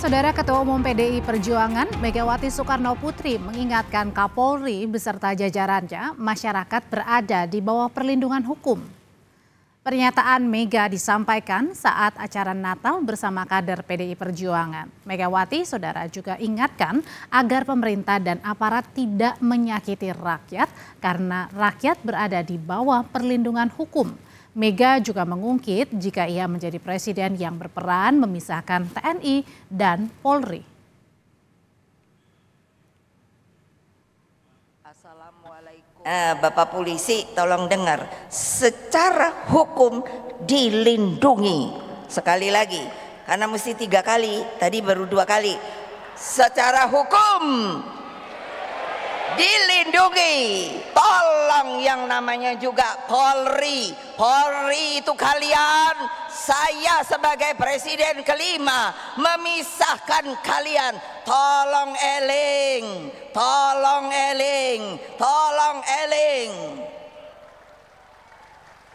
Saudara Ketua Umum PDI Perjuangan Megawati Soekarno Putri mengingatkan Kapolri beserta jajarannya masyarakat berada di bawah perlindungan hukum. Pernyataan Mega disampaikan saat acara Natal bersama kader PDI Perjuangan. Megawati, saudara juga ingatkan agar pemerintah dan aparat tidak menyakiti rakyat karena rakyat berada di bawah perlindungan hukum. Mega juga mengungkit jika ia menjadi presiden yang berperan memisahkan TNI dan Polri. Eh, Bapak polisi tolong dengar secara hukum dilindungi sekali lagi karena mesti tiga kali tadi baru dua kali secara hukum dilindungi tolong yang namanya juga Polri Polri itu kalian saya sebagai presiden kelima memisahkan kalian tolong eling tolong eling tolong eling